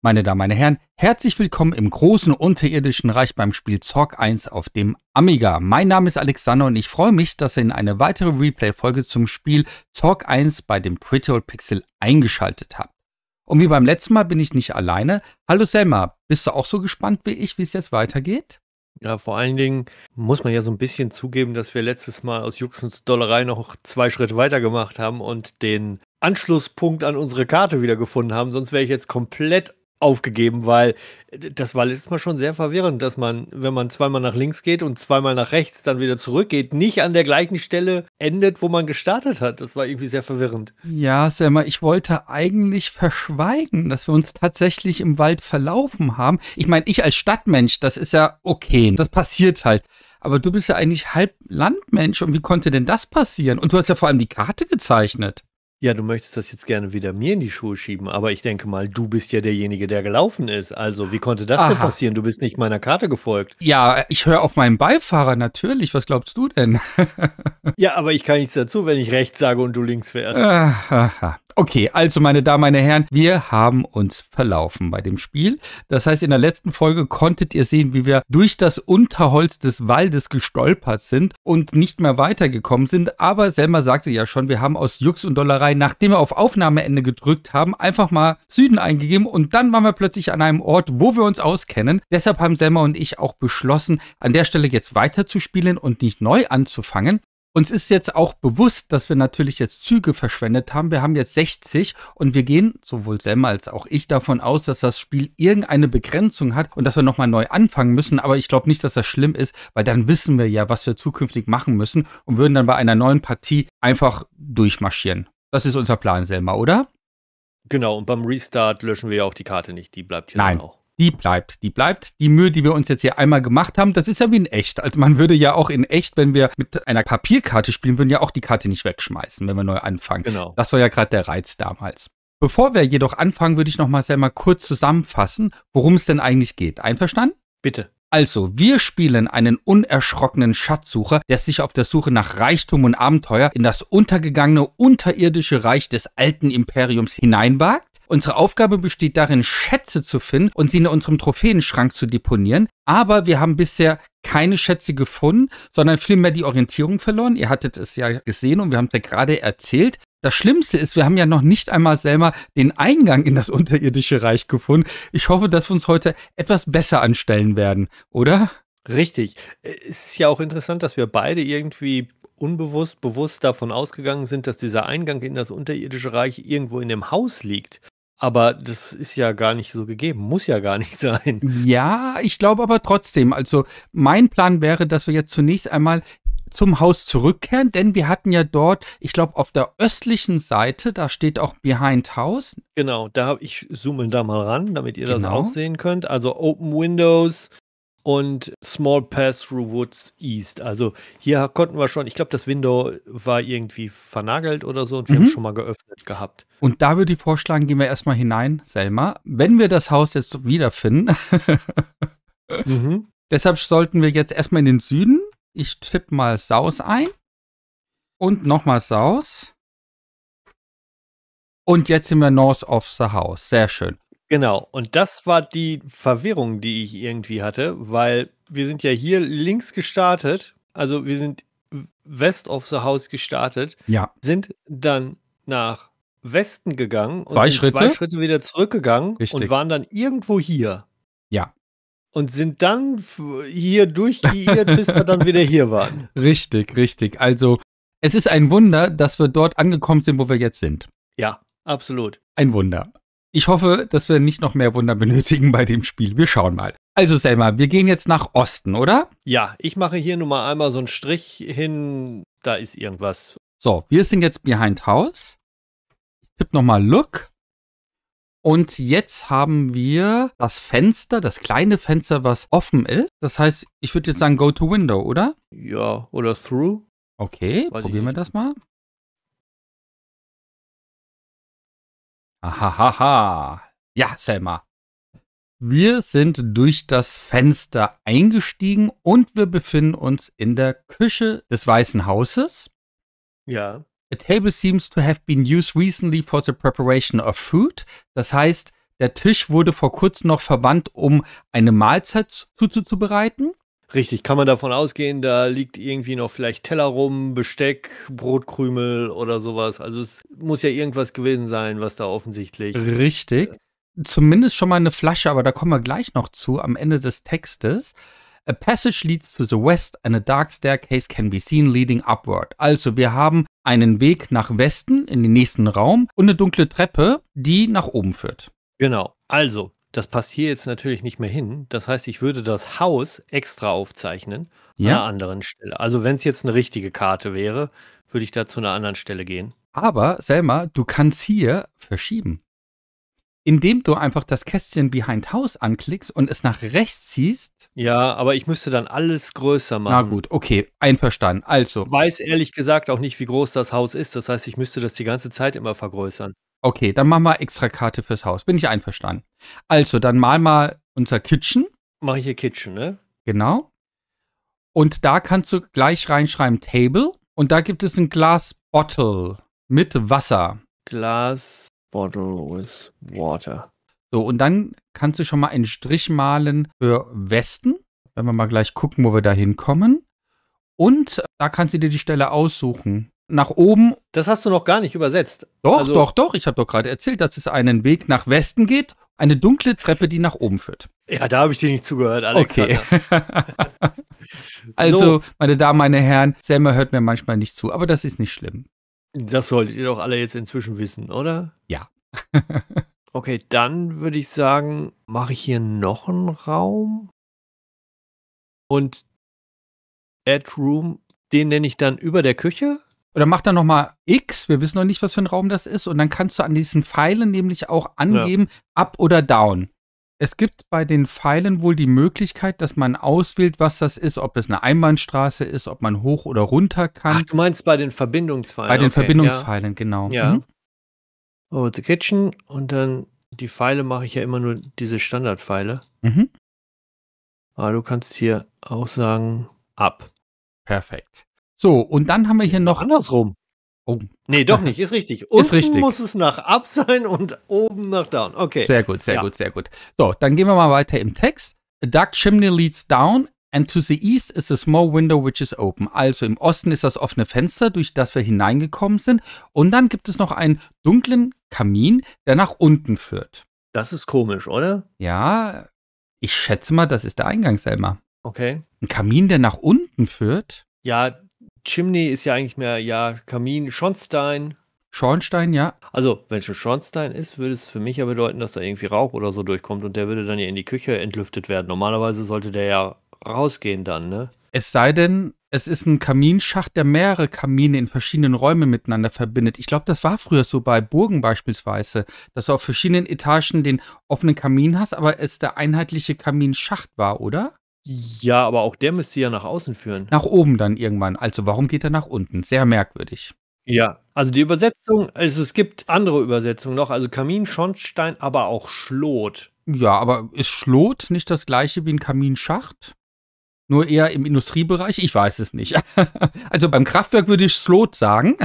Meine Damen, meine Herren, herzlich willkommen im großen unterirdischen Reich beim Spiel Zork 1 auf dem Amiga. Mein Name ist Alexander und ich freue mich, dass ihr in eine weitere Replay-Folge zum Spiel Zork 1 bei dem Pretty Old Pixel eingeschaltet habt. Und wie beim letzten Mal bin ich nicht alleine. Hallo Selma, bist du auch so gespannt wie ich, wie es jetzt weitergeht? Ja, vor allen Dingen muss man ja so ein bisschen zugeben, dass wir letztes Mal aus Juxens Dollerei noch zwei Schritte weitergemacht haben und den Anschlusspunkt an unsere Karte wiedergefunden haben. Sonst wäre ich jetzt komplett aufgegeben, weil das war letztes Mal schon sehr verwirrend, dass man, wenn man zweimal nach links geht und zweimal nach rechts dann wieder zurückgeht, nicht an der gleichen Stelle endet, wo man gestartet hat. Das war irgendwie sehr verwirrend. Ja, Selma, ich wollte eigentlich verschweigen, dass wir uns tatsächlich im Wald verlaufen haben. Ich meine, ich als Stadtmensch, das ist ja okay, das passiert halt. Aber du bist ja eigentlich halb Landmensch und wie konnte denn das passieren? Und du hast ja vor allem die Karte gezeichnet. Ja, du möchtest das jetzt gerne wieder mir in die Schuhe schieben, aber ich denke mal, du bist ja derjenige, der gelaufen ist. Also, wie konnte das denn passieren? Du bist nicht meiner Karte gefolgt. Ja, ich höre auf meinen Beifahrer natürlich. Was glaubst du denn? Ja, aber ich kann nichts dazu, wenn ich rechts sage und du links fährst. Aha. Okay, also meine Damen, meine Herren, wir haben uns verlaufen bei dem Spiel. Das heißt, in der letzten Folge konntet ihr sehen, wie wir durch das Unterholz des Waldes gestolpert sind und nicht mehr weitergekommen sind. Aber Selma sagte ja schon, wir haben aus Jux und Dollerei Spotify, nachdem wir auf Aufnahmeende gedrückt haben, einfach mal Süden eingegeben und dann waren wir plötzlich an einem Ort, wo wir uns auskennen. Deshalb haben Selma und ich auch beschlossen, an der Stelle jetzt weiterzuspielen und nicht neu anzufangen. Uns ist jetzt auch bewusst, dass wir natürlich jetzt Züge verschwendet haben. Wir haben jetzt 60 und wir gehen, sowohl Selma als auch ich, davon aus, dass das Spiel irgendeine Begrenzung hat und dass wir nochmal neu anfangen müssen. Aber ich glaube nicht, dass das schlimm ist, weil dann wissen wir ja, was wir zukünftig machen müssen und würden dann bei einer neuen Partie einfach durchmarschieren. Das ist unser Plan, Selma, oder? Genau, und beim Restart löschen wir ja auch die Karte nicht. Die bleibt hier Nein. auch. Die bleibt, die bleibt. Die Mühe, die wir uns jetzt hier einmal gemacht haben, das ist ja wie in echt. Also man würde ja auch in echt, wenn wir mit einer Papierkarte spielen würden, ja auch die Karte nicht wegschmeißen, wenn wir neu anfangen. Genau. Das war ja gerade der Reiz damals. Bevor wir jedoch anfangen, würde ich nochmal Selma kurz zusammenfassen, worum es denn eigentlich geht. Einverstanden? Bitte. Also, wir spielen einen unerschrockenen Schatzsucher, der sich auf der Suche nach Reichtum und Abenteuer in das untergegangene unterirdische Reich des alten Imperiums hineinwagt. Unsere Aufgabe besteht darin, Schätze zu finden und sie in unserem Trophäenschrank zu deponieren. Aber wir haben bisher keine Schätze gefunden, sondern vielmehr die Orientierung verloren. Ihr hattet es ja gesehen und wir haben es ja gerade erzählt. Das Schlimmste ist, wir haben ja noch nicht einmal selber den Eingang in das unterirdische Reich gefunden. Ich hoffe, dass wir uns heute etwas besser anstellen werden, oder? Richtig. Es ist ja auch interessant, dass wir beide irgendwie unbewusst, bewusst davon ausgegangen sind, dass dieser Eingang in das unterirdische Reich irgendwo in dem Haus liegt. Aber das ist ja gar nicht so gegeben, muss ja gar nicht sein. Ja, ich glaube aber trotzdem. Also mein Plan wäre, dass wir jetzt zunächst einmal zum Haus zurückkehren, denn wir hatten ja dort, ich glaube, auf der östlichen Seite, da steht auch Behind House. Genau, da habe ich zoomen da mal ran, damit ihr genau. das auch sehen könnt. Also Open Windows und Small Pass Through Woods East. Also hier konnten wir schon, ich glaube, das Window war irgendwie vernagelt oder so und wir mhm. haben es schon mal geöffnet gehabt. Und da würde ich vorschlagen, gehen wir erstmal hinein, Selma. Wenn wir das Haus jetzt wiederfinden. mhm. Deshalb sollten wir jetzt erstmal in den Süden ich tippe mal Saus ein. Und nochmal Saus. Und jetzt sind wir north of the house. Sehr schön. Genau. Und das war die Verwirrung, die ich irgendwie hatte, weil wir sind ja hier links gestartet. Also wir sind west of the house gestartet. Ja. Sind dann nach Westen gegangen und zwei sind Schritte? zwei Schritte wieder zurückgegangen Richtig. und waren dann irgendwo hier und sind dann hier durchgeirrt, bis wir dann wieder hier waren. Richtig, richtig. Also es ist ein Wunder, dass wir dort angekommen sind, wo wir jetzt sind. Ja, absolut. Ein Wunder. Ich hoffe, dass wir nicht noch mehr Wunder benötigen bei dem Spiel. Wir schauen mal. Also Selma, wir gehen jetzt nach Osten, oder? Ja, ich mache hier nur mal einmal so einen Strich hin. Da ist irgendwas. So, wir sind jetzt Behind House. Ich tippe nochmal Look. Und jetzt haben wir das Fenster, das kleine Fenster, was offen ist. Das heißt, ich würde jetzt sagen Go to Window, oder? Ja, oder Through. Okay, Weiß probieren wir das mal. Ahahaha. Ja, Selma. Wir sind durch das Fenster eingestiegen und wir befinden uns in der Küche des Weißen Hauses. Ja. A table seems to have been used recently for the preparation of food. Das heißt, der Tisch wurde vor kurzem noch verwandt, um eine Mahlzeit zuzubereiten. Richtig, kann man davon ausgehen, da liegt irgendwie noch vielleicht Teller rum, Besteck, Brotkrümel oder sowas. Also es muss ja irgendwas gewesen sein, was da offensichtlich. Richtig. Zumindest schon mal eine Flasche, aber da kommen wir gleich noch zu am Ende des Textes. A passage leads to the west and a dark staircase can be seen leading upward. Also wir haben einen Weg nach Westen in den nächsten Raum und eine dunkle Treppe, die nach oben führt. Genau. Also, das passt hier jetzt natürlich nicht mehr hin. Das heißt, ich würde das Haus extra aufzeichnen ja. an einer anderen Stelle. Also, wenn es jetzt eine richtige Karte wäre, würde ich da zu einer anderen Stelle gehen. Aber, Selma, du kannst hier verschieben indem du einfach das Kästchen Behind House anklickst und es nach rechts ziehst. Ja, aber ich müsste dann alles größer machen. Na gut, okay, einverstanden. Also. Ich weiß ehrlich gesagt auch nicht, wie groß das Haus ist. Das heißt, ich müsste das die ganze Zeit immer vergrößern. Okay, dann machen wir extra Karte fürs Haus. Bin ich einverstanden. Also, dann mal mal unser Kitchen. Mache ich hier Kitchen, ne? Genau. Und da kannst du gleich reinschreiben Table. Und da gibt es ein Glas Bottle mit Wasser. Glas Bottle with Water. So, und dann kannst du schon mal einen Strich malen für Westen. Wenn wir mal gleich gucken, wo wir da hinkommen. Und da kannst du dir die Stelle aussuchen. Nach oben. Das hast du noch gar nicht übersetzt. Doch, also doch, doch. Ich habe doch gerade erzählt, dass es einen Weg nach Westen geht. Eine dunkle Treppe, die nach oben führt. Ja, da habe ich dir nicht zugehört, Alex. Okay. also, so. meine Damen, meine Herren, Selma hört mir manchmal nicht zu, aber das ist nicht schlimm. Das solltet ihr doch alle jetzt inzwischen wissen, oder? Ja. okay, dann würde ich sagen, mache ich hier noch einen Raum. Und Add Room, den nenne ich dann über der Küche. Oder mach dann nochmal X, wir wissen noch nicht, was für ein Raum das ist. Und dann kannst du an diesen Pfeilen nämlich auch angeben, ja. up oder down es gibt bei den Pfeilen wohl die Möglichkeit, dass man auswählt, was das ist, ob es eine Einbahnstraße ist, ob man hoch oder runter kann. Ach, du meinst bei den Verbindungspfeilen? Bei den okay, Verbindungspfeilen, ja. genau. Ja. Mhm. Oh, the Kitchen und dann die Pfeile mache ich ja immer nur diese Standardpfeile. Mhm. Aber du kannst hier auch sagen, ab. Perfekt. So, und dann haben wir hier noch. Andersrum. Oh. Nee, doch nicht, ist richtig. Unten ist richtig. muss es nach up sein und oben nach down. Okay. Sehr gut, sehr ja. gut, sehr gut. So, dann gehen wir mal weiter im Text. A dark chimney leads down and to the east is a small window which is open. Also im Osten ist das offene Fenster, durch das wir hineingekommen sind. Und dann gibt es noch einen dunklen Kamin, der nach unten führt. Das ist komisch, oder? Ja, ich schätze mal, das ist der Eingang Selma. Okay. Ein Kamin, der nach unten führt? Ja, Chimney ist ja eigentlich mehr, ja, Kamin, Schornstein. Schornstein, ja. Also, wenn schon Schornstein ist, würde es für mich ja bedeuten, dass da irgendwie Rauch oder so durchkommt und der würde dann ja in die Küche entlüftet werden. Normalerweise sollte der ja rausgehen dann, ne? Es sei denn, es ist ein Kaminschacht, der mehrere Kamine in verschiedenen Räumen miteinander verbindet. Ich glaube, das war früher so bei Burgen beispielsweise, dass du auf verschiedenen Etagen den offenen Kamin hast, aber es der einheitliche Kaminschacht war, oder? Ja, aber auch der müsste ja nach außen führen. Nach oben dann irgendwann. Also warum geht er nach unten? Sehr merkwürdig. Ja, also die Übersetzung, also es gibt andere Übersetzungen noch, also Kamin, Schornstein, aber auch Schlot. Ja, aber ist Schlot nicht das gleiche wie ein Kaminschacht? Nur eher im Industriebereich? Ich weiß es nicht. also beim Kraftwerk würde ich Schlot sagen.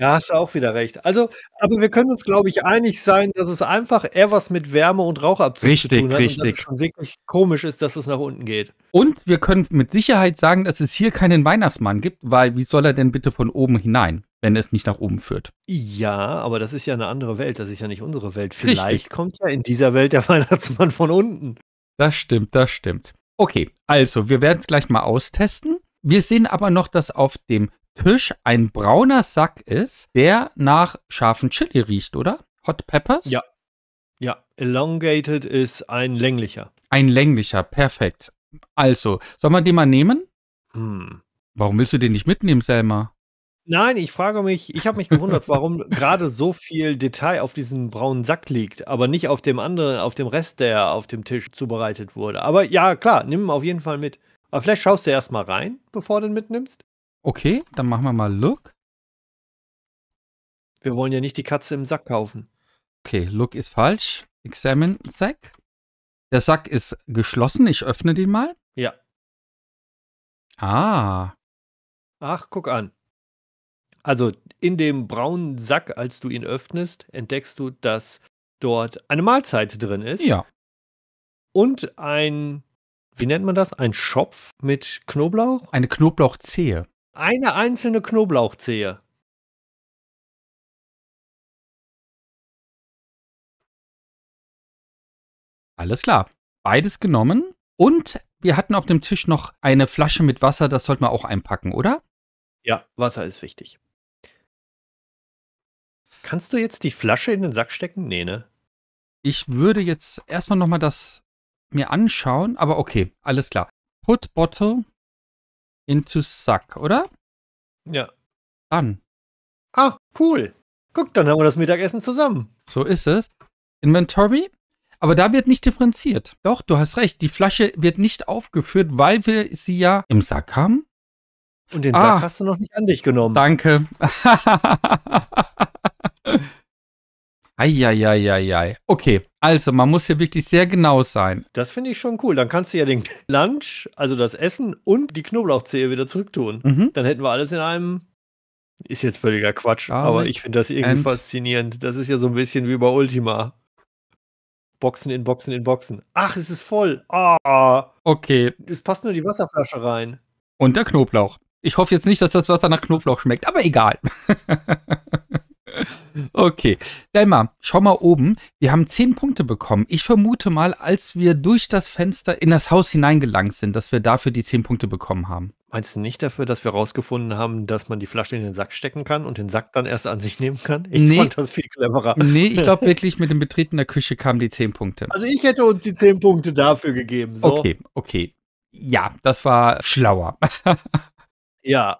Da hast du auch wieder recht. Also, aber wir können uns, glaube ich, einig sein, dass es einfach eher was mit Wärme und Rauchabzug richtig, zu tun hat. Richtig, richtig. wirklich komisch ist, dass es nach unten geht. Und wir können mit Sicherheit sagen, dass es hier keinen Weihnachtsmann gibt, weil wie soll er denn bitte von oben hinein? wenn es nicht nach oben führt. Ja, aber das ist ja eine andere Welt, das ist ja nicht unsere Welt. Vielleicht Richtig. kommt ja in dieser Welt der Weihnachtsmann von unten. Das stimmt, das stimmt. Okay, also wir werden es gleich mal austesten. Wir sehen aber noch, dass auf dem Tisch ein brauner Sack ist, der nach scharfen Chili riecht, oder? Hot Peppers? Ja. Ja, elongated ist ein länglicher. Ein länglicher, perfekt. Also, soll man den mal nehmen? Hm. Warum willst du den nicht mitnehmen, Selma? Nein, ich frage mich, ich habe mich gewundert, warum gerade so viel Detail auf diesem braunen Sack liegt, aber nicht auf dem anderen, auf dem Rest, der auf dem Tisch zubereitet wurde. Aber ja, klar, nimm auf jeden Fall mit. Aber vielleicht schaust du erst mal rein, bevor du den mitnimmst. Okay, dann machen wir mal Look. Wir wollen ja nicht die Katze im Sack kaufen. Okay, Look ist falsch. Examine Sack. Der Sack ist geschlossen. Ich öffne den mal. Ja. Ah. Ach, guck an. Also in dem braunen Sack, als du ihn öffnest, entdeckst du, dass dort eine Mahlzeit drin ist. Ja. Und ein, wie nennt man das? Ein Schopf mit Knoblauch? Eine Knoblauchzehe. Eine einzelne Knoblauchzehe. Alles klar. Beides genommen. Und wir hatten auf dem Tisch noch eine Flasche mit Wasser, das sollten wir auch einpacken, oder? Ja, Wasser ist wichtig. Kannst du jetzt die Flasche in den Sack stecken? Nee, ne? Ich würde jetzt erstmal nochmal das mir anschauen, aber okay, alles klar. Put Bottle into Suck, oder? Ja. An. Ah, cool. Guck, dann haben wir das Mittagessen zusammen. So ist es. Inventory. Aber da wird nicht differenziert. Doch, du hast recht. Die Flasche wird nicht aufgeführt, weil wir sie ja im Sack haben. Und den ah, Sack hast du noch nicht an dich genommen. Danke. Eieieiei. Okay, also man muss hier wirklich sehr genau sein. Das finde ich schon cool. Dann kannst du ja den Lunch, also das Essen und die Knoblauchzehe wieder zurücktun. Mhm. Dann hätten wir alles in einem. Ist jetzt völliger Quatsch, Garlic ah, aber ich finde das irgendwie faszinierend. Das ist ja so ein bisschen wie bei Ultima. Boxen in Boxen in Boxen. Ach, es ist voll. Ah. Okay. Es passt nur die Wasserflasche rein. Und der Knoblauch. Ich hoffe jetzt nicht, dass das Wasser nach Knoblauch schmeckt, aber egal. okay. Selma, schau mal oben. Wir haben zehn Punkte bekommen. Ich vermute mal, als wir durch das Fenster in das Haus hineingelangt sind, dass wir dafür die zehn Punkte bekommen haben. Meinst du nicht dafür, dass wir rausgefunden haben, dass man die Flasche in den Sack stecken kann und den Sack dann erst an sich nehmen kann? Ich nee, fand das viel cleverer. Nee, ich glaube wirklich, mit dem Betreten der Küche kamen die zehn Punkte. Also ich hätte uns die zehn Punkte dafür gegeben. So. Okay, okay. Ja, das war schlauer. ja.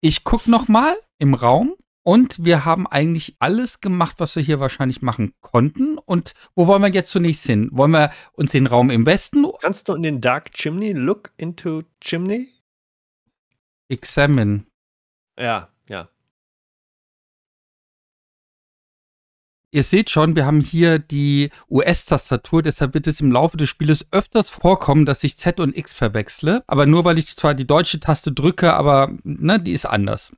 Ich gucke nochmal im Raum. Und wir haben eigentlich alles gemacht, was wir hier wahrscheinlich machen konnten. Und wo wollen wir jetzt zunächst hin? Wollen wir uns den Raum im Westen? Kannst du in den Dark Chimney look into Chimney? Examine. Ja, ja. Ihr seht schon, wir haben hier die US-Tastatur, deshalb wird es im Laufe des Spieles öfters vorkommen, dass ich Z und X verwechsle. Aber nur weil ich zwar die deutsche Taste drücke, aber ne, die ist anders.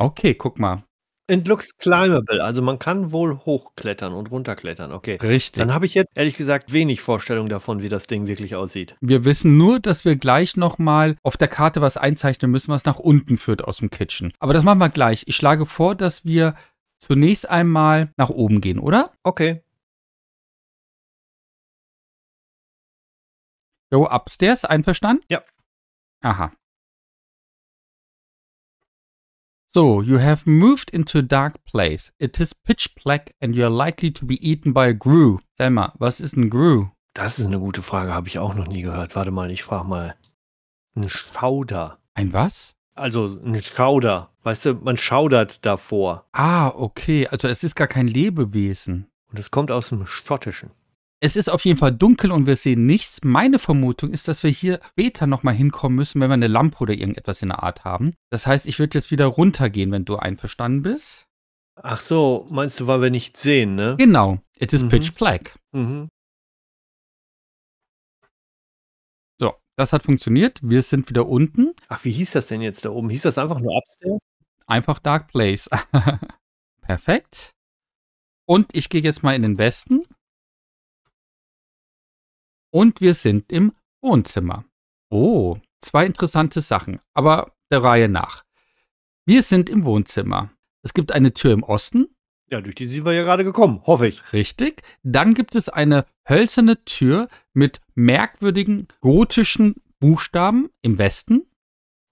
Okay, guck mal. It looks climbable, also man kann wohl hochklettern und runterklettern, okay. Richtig. Dann habe ich jetzt ehrlich gesagt wenig Vorstellung davon, wie das Ding wirklich aussieht. Wir wissen nur, dass wir gleich nochmal auf der Karte was einzeichnen müssen, was nach unten führt aus dem Kitchen. Aber das machen wir gleich. Ich schlage vor, dass wir zunächst einmal nach oben gehen, oder? Okay. Jo, upstairs, einverstanden? Ja. Aha. So, you have moved into a dark place. It is pitch black and you are likely to be eaten by a Gru. Sag mal, was ist ein Gru? Das ist eine gute Frage, habe ich auch noch nie gehört. Warte mal, ich frage mal. Ein Schauder. Ein was? Also ein Schauder. Weißt du, man schaudert davor. Ah, okay. Also es ist gar kein Lebewesen. Und es kommt aus dem Schottischen. Es ist auf jeden Fall dunkel und wir sehen nichts. Meine Vermutung ist, dass wir hier später nochmal hinkommen müssen, wenn wir eine Lampe oder irgendetwas in der Art haben. Das heißt, ich würde jetzt wieder runtergehen, wenn du einverstanden bist. Ach so, meinst du, weil wir nichts sehen, ne? Genau. It is mhm. pitch black. Mhm. So, das hat funktioniert. Wir sind wieder unten. Ach, wie hieß das denn jetzt da oben? Hieß das einfach nur Upstairs? Einfach Dark Place. Perfekt. Und ich gehe jetzt mal in den Westen. Und wir sind im Wohnzimmer. Oh, zwei interessante Sachen, aber der Reihe nach. Wir sind im Wohnzimmer. Es gibt eine Tür im Osten. Ja, durch die sind wir ja gerade gekommen, hoffe ich. Richtig. Dann gibt es eine hölzerne Tür mit merkwürdigen gotischen Buchstaben im Westen,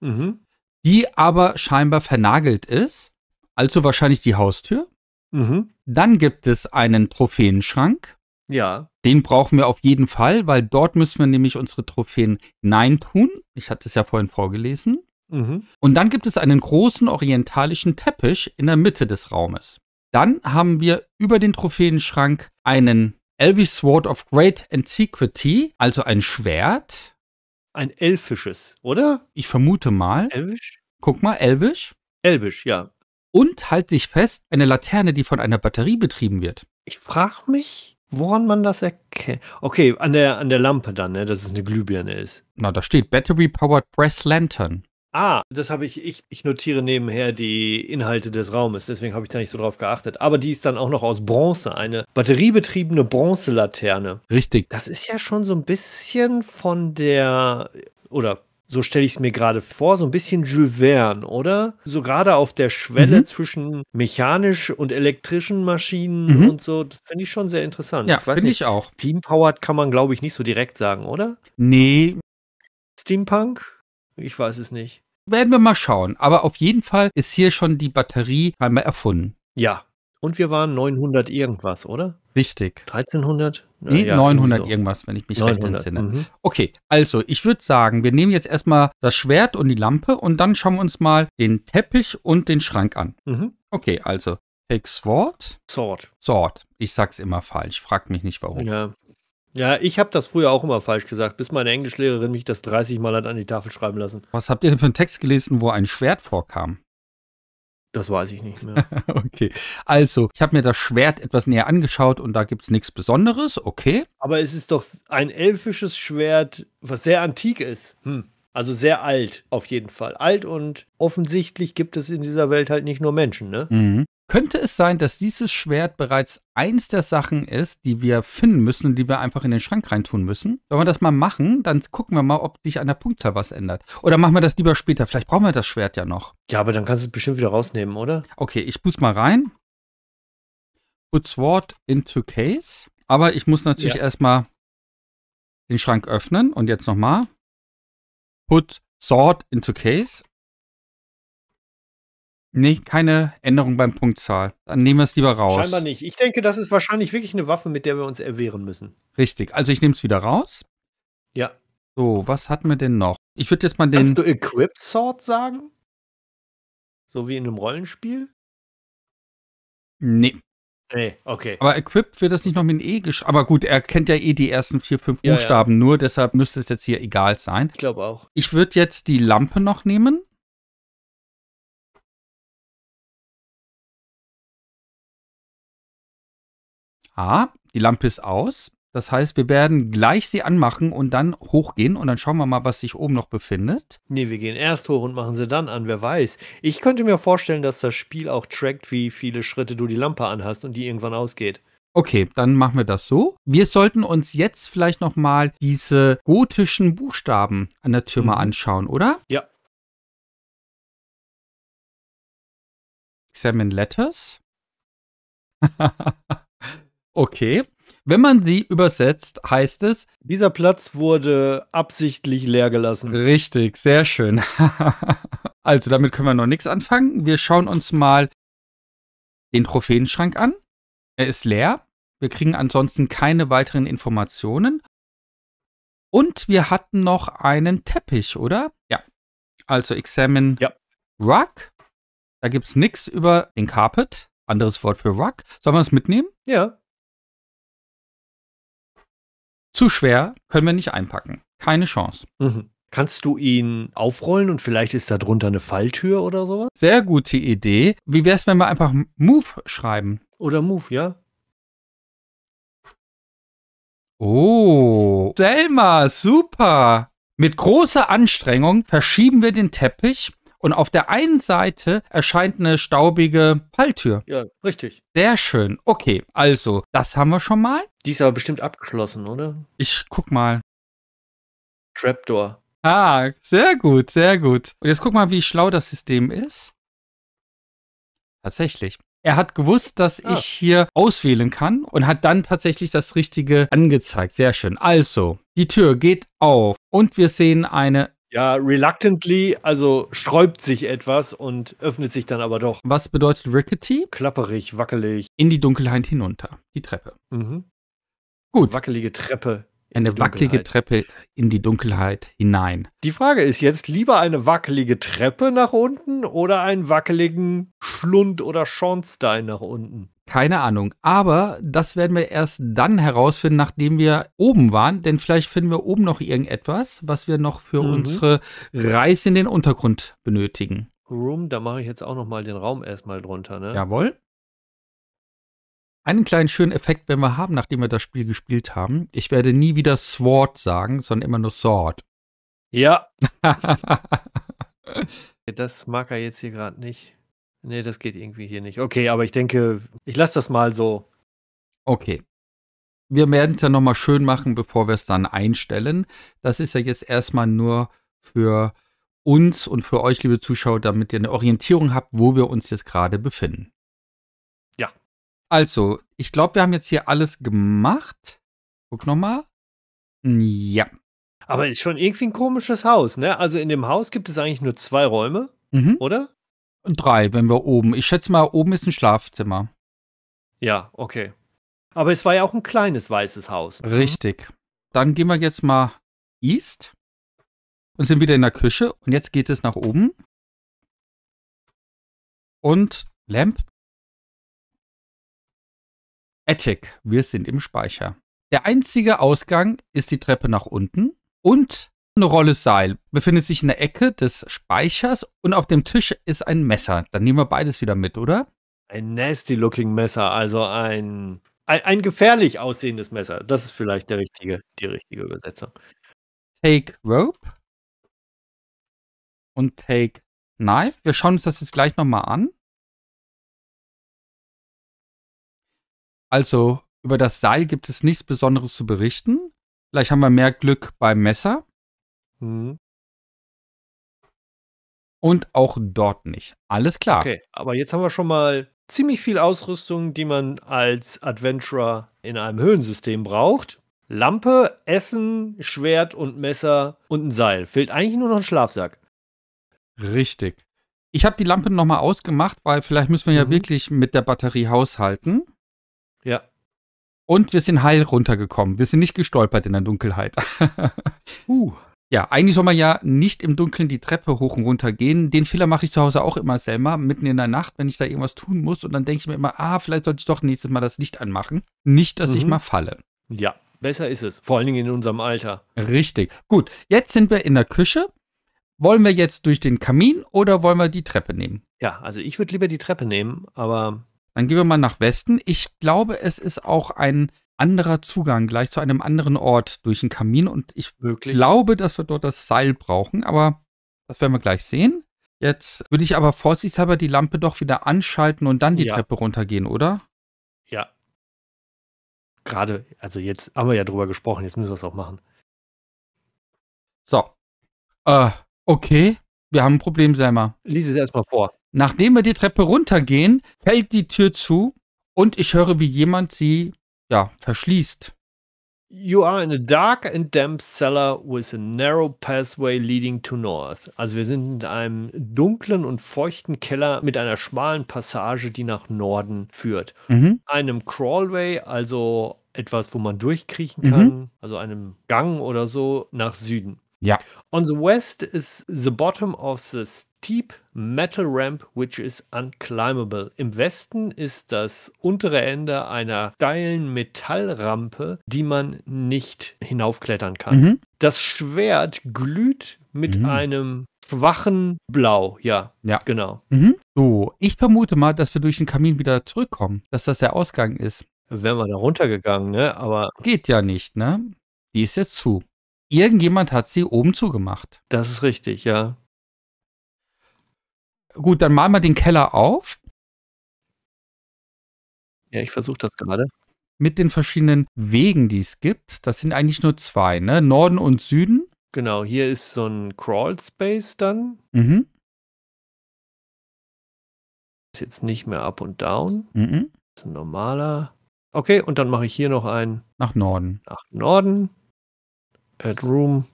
mhm. die aber scheinbar vernagelt ist, also wahrscheinlich die Haustür. Mhm. Dann gibt es einen Trophäenschrank ja. Den brauchen wir auf jeden Fall, weil dort müssen wir nämlich unsere Trophäen Nein tun. Ich hatte es ja vorhin vorgelesen. Mhm. Und dann gibt es einen großen orientalischen Teppich in der Mitte des Raumes. Dann haben wir über den Trophäenschrank einen Elvis Sword of Great Antiquity, also ein Schwert. Ein elfisches, oder? Ich vermute mal. Elbisch? Guck mal, elbisch. Elbisch, ja. Und halt dich fest, eine Laterne, die von einer Batterie betrieben wird. Ich frage mich, Woran man das erkennt? Okay, an der, an der Lampe dann, ne, dass es eine Glühbirne ist. Na, da steht Battery Powered Press Lantern. Ah, das habe ich, ich, ich notiere nebenher die Inhalte des Raumes, deswegen habe ich da nicht so drauf geachtet. Aber die ist dann auch noch aus Bronze, eine batteriebetriebene Bronzelaterne. Richtig. Das ist ja schon so ein bisschen von der, oder so stelle ich es mir gerade vor, so ein bisschen Jules Verne, oder? So gerade auf der Schwelle mhm. zwischen mechanisch und elektrischen Maschinen mhm. und so. Das finde ich schon sehr interessant. Ja, finde ich auch. Steampowered kann man, glaube ich, nicht so direkt sagen, oder? Nee. Steampunk? Ich weiß es nicht. Werden wir mal schauen. Aber auf jeden Fall ist hier schon die Batterie einmal erfunden. Ja, und wir waren 900 irgendwas, oder? Richtig. 1300? Äh, nee, ja, 900 so. irgendwas, wenn ich mich 900, recht entsinne. Mhm. Okay, also ich würde sagen, wir nehmen jetzt erstmal das Schwert und die Lampe und dann schauen wir uns mal den Teppich und den Schrank an. Mhm. Okay, also Take Sword. Sword. Sword. Ich sag's immer falsch. Frag mich nicht warum. Ja. Ja, ich habe das früher auch immer falsch gesagt, bis meine Englischlehrerin mich das 30 Mal hat an die Tafel schreiben lassen. Was habt ihr denn für einen Text gelesen, wo ein Schwert vorkam? Das weiß ich nicht mehr. okay. Also, ich habe mir das Schwert etwas näher angeschaut und da gibt es nichts Besonderes. Okay. Aber es ist doch ein elfisches Schwert, was sehr antik ist. Hm. Also sehr alt, auf jeden Fall. Alt und offensichtlich gibt es in dieser Welt halt nicht nur Menschen, ne? Mhm. Könnte es sein, dass dieses Schwert bereits eins der Sachen ist, die wir finden müssen und die wir einfach in den Schrank reintun müssen? Wenn wir das mal machen? Dann gucken wir mal, ob sich an der Punktzahl was ändert. Oder machen wir das lieber später? Vielleicht brauchen wir das Schwert ja noch. Ja, aber dann kannst du es bestimmt wieder rausnehmen, oder? Okay, ich buß mal rein. Put Sword into Case. Aber ich muss natürlich ja. erstmal den Schrank öffnen und jetzt nochmal. Put Sword into Case. Nee, keine Änderung beim Punktzahl. Dann nehmen wir es lieber raus. Scheinbar nicht. Ich denke, das ist wahrscheinlich wirklich eine Waffe, mit der wir uns erwehren müssen. Richtig. Also ich nehme es wieder raus. Ja. So, was hatten wir denn noch? Ich würde jetzt mal den. Kannst du Equipped Sword sagen? So wie in einem Rollenspiel? Nee. Nee, okay. Aber Equipped wird das nicht noch mit E gesch. Aber gut, er kennt ja eh die ersten vier, fünf ja, Buchstaben ja. nur, deshalb müsste es jetzt hier egal sein. Ich glaube auch. Ich würde jetzt die Lampe noch nehmen. A, die Lampe ist aus. Das heißt, wir werden gleich sie anmachen und dann hochgehen und dann schauen wir mal, was sich oben noch befindet. Nee, wir gehen erst hoch und machen sie dann an, wer weiß. Ich könnte mir vorstellen, dass das Spiel auch trackt, wie viele Schritte du die Lampe anhast und die irgendwann ausgeht. Okay, dann machen wir das so. Wir sollten uns jetzt vielleicht noch mal diese gotischen Buchstaben an der Tür mhm. mal anschauen, oder? Ja. Examine Letters. Okay. Wenn man sie übersetzt, heißt es. Dieser Platz wurde absichtlich leer gelassen. Richtig, sehr schön. also damit können wir noch nichts anfangen. Wir schauen uns mal den Trophäenschrank an. Er ist leer. Wir kriegen ansonsten keine weiteren Informationen. Und wir hatten noch einen Teppich, oder? Ja. Also Examine ja. Rug. Da gibt es nichts über den Carpet. Anderes Wort für Rug. Sollen wir es mitnehmen? Ja. Zu schwer können wir nicht einpacken. Keine Chance. Mhm. Kannst du ihn aufrollen und vielleicht ist da drunter eine Falltür oder sowas? Sehr gute Idee. Wie wäre es, wenn wir einfach Move schreiben? Oder Move, ja. Oh, Selma, super. Mit großer Anstrengung verschieben wir den Teppich und auf der einen Seite erscheint eine staubige Falltür. Ja, richtig. Sehr schön. Okay, also, das haben wir schon mal. Die ist aber bestimmt abgeschlossen, oder? Ich guck mal. Trapdoor. Ah, sehr gut, sehr gut. Und jetzt guck mal, wie schlau das System ist. Tatsächlich. Er hat gewusst, dass ah. ich hier auswählen kann und hat dann tatsächlich das Richtige angezeigt. Sehr schön. Also, die Tür geht auf und wir sehen eine ja, reluctantly, also sträubt sich etwas und öffnet sich dann aber doch. Was bedeutet rickety? Klapperig, wackelig. In die Dunkelheit hinunter, die Treppe. Mhm. Gut. Wackelige Treppe eine wackelige Treppe in die Dunkelheit hinein. Die Frage ist jetzt lieber eine wackelige Treppe nach unten oder einen wackeligen Schlund oder Schornstein nach unten? Keine Ahnung. Aber das werden wir erst dann herausfinden, nachdem wir oben waren. Denn vielleicht finden wir oben noch irgendetwas, was wir noch für mhm. unsere Reise in den Untergrund benötigen. Room, da mache ich jetzt auch noch mal den Raum erstmal drunter, ne? Jawohl. Einen kleinen schönen Effekt werden wir haben, nachdem wir das Spiel gespielt haben. Ich werde nie wieder Sword sagen, sondern immer nur Sword. Ja. das mag er jetzt hier gerade nicht. Nee, das geht irgendwie hier nicht. Okay, aber ich denke, ich lasse das mal so. Okay. Wir werden es ja nochmal schön machen, bevor wir es dann einstellen. Das ist ja jetzt erstmal nur für uns und für euch, liebe Zuschauer, damit ihr eine Orientierung habt, wo wir uns jetzt gerade befinden. Also, ich glaube, wir haben jetzt hier alles gemacht. Guck nochmal. Hm, ja. Aber ist schon irgendwie ein komisches Haus, ne? Also in dem Haus gibt es eigentlich nur zwei Räume, mhm. oder? Drei, wenn wir oben. Ich schätze mal, oben ist ein Schlafzimmer. Ja, okay. Aber es war ja auch ein kleines weißes Haus. Ne? Richtig. Dann gehen wir jetzt mal East und sind wieder in der Küche. Und jetzt geht es nach oben. Und Lamp, Attic. Wir sind im Speicher. Der einzige Ausgang ist die Treppe nach unten und eine Rolle Seil. Befindet sich in der Ecke des Speichers und auf dem Tisch ist ein Messer. Dann nehmen wir beides wieder mit, oder? Ein nasty looking Messer, also ein, ein, ein gefährlich aussehendes Messer. Das ist vielleicht der richtige, die richtige Übersetzung. Take Rope und Take Knife. Wir schauen uns das jetzt gleich nochmal an. Also über das Seil gibt es nichts Besonderes zu berichten. Vielleicht haben wir mehr Glück beim Messer. Mhm. Und auch dort nicht. Alles klar. Okay, aber jetzt haben wir schon mal ziemlich viel Ausrüstung, die man als Adventurer in einem Höhlensystem braucht. Lampe, Essen, Schwert und Messer und ein Seil. Fehlt eigentlich nur noch ein Schlafsack. Richtig. Ich habe die Lampe nochmal ausgemacht, weil vielleicht müssen wir ja mhm. wirklich mit der Batterie haushalten. Ja. Und wir sind heil runtergekommen. Wir sind nicht gestolpert in der Dunkelheit. uh. Ja, eigentlich soll man ja nicht im Dunkeln die Treppe hoch und runter gehen. Den Fehler mache ich zu Hause auch immer selber, mitten in der Nacht, wenn ich da irgendwas tun muss. Und dann denke ich mir immer, ah, vielleicht sollte ich doch nächstes Mal das Licht anmachen. Nicht, dass mhm. ich mal falle. Ja, besser ist es. Vor allen Dingen in unserem Alter. Richtig. Gut, jetzt sind wir in der Küche. Wollen wir jetzt durch den Kamin oder wollen wir die Treppe nehmen? Ja, also ich würde lieber die Treppe nehmen, aber dann gehen wir mal nach Westen. Ich glaube, es ist auch ein anderer Zugang gleich zu einem anderen Ort durch den Kamin. Und ich Wirklich? glaube, dass wir dort das Seil brauchen, aber das werden wir gleich sehen. Jetzt würde ich aber vorsichtshalber die Lampe doch wieder anschalten und dann die ja. Treppe runtergehen, oder? Ja. Gerade, also jetzt haben wir ja drüber gesprochen, jetzt müssen wir es auch machen. So. Äh, okay. Wir haben ein Problem, Selma. Lies es erstmal vor. Nachdem wir die Treppe runtergehen, fällt die Tür zu und ich höre, wie jemand sie, ja, verschließt. You are in a dark and damp cellar with a narrow pathway leading to north. Also wir sind in einem dunklen und feuchten Keller mit einer schmalen Passage, die nach Norden führt. Mhm. Einem Crawlway, also etwas, wo man durchkriechen mhm. kann, mhm. also einem Gang oder so nach Süden. Ja. On the west is the bottom of the Steep Metal Ramp Which is Unclimbable. Im Westen ist das untere Ende einer steilen Metallrampe, die man nicht hinaufklettern kann. Mhm. Das Schwert glüht mit mhm. einem schwachen Blau, ja. Ja. Genau. Mhm. So, ich vermute mal, dass wir durch den Kamin wieder zurückkommen, dass das der Ausgang ist. Wären wir da runtergegangen, ne? Aber. Geht ja nicht, ne? Die ist jetzt zu. Irgendjemand hat sie oben zugemacht. Das ist richtig, ja. Gut, dann mal mal den Keller auf. Ja, ich versuche das gerade. Mit den verschiedenen Wegen, die es gibt. Das sind eigentlich nur zwei, ne? Norden und Süden. Genau, hier ist so ein Crawl Space dann. Mhm. Ist jetzt nicht mehr up und down. Mhm. Ist ein normaler. Okay, und dann mache ich hier noch einen. Nach Norden. Nach Norden. Add Room.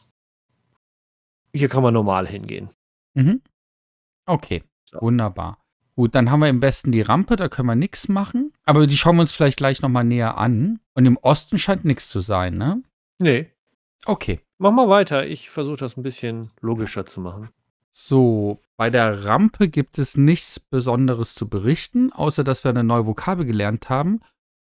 Hier kann man normal hingehen. Mhm. Okay, so. wunderbar. Gut, dann haben wir im Westen die Rampe, da können wir nichts machen. Aber die schauen wir uns vielleicht gleich nochmal näher an. Und im Osten scheint nichts zu sein, ne? Nee. Okay. Mach mal weiter. Ich versuche das ein bisschen logischer zu machen. So, bei der Rampe gibt es nichts Besonderes zu berichten, außer dass wir eine neue Vokabel gelernt haben.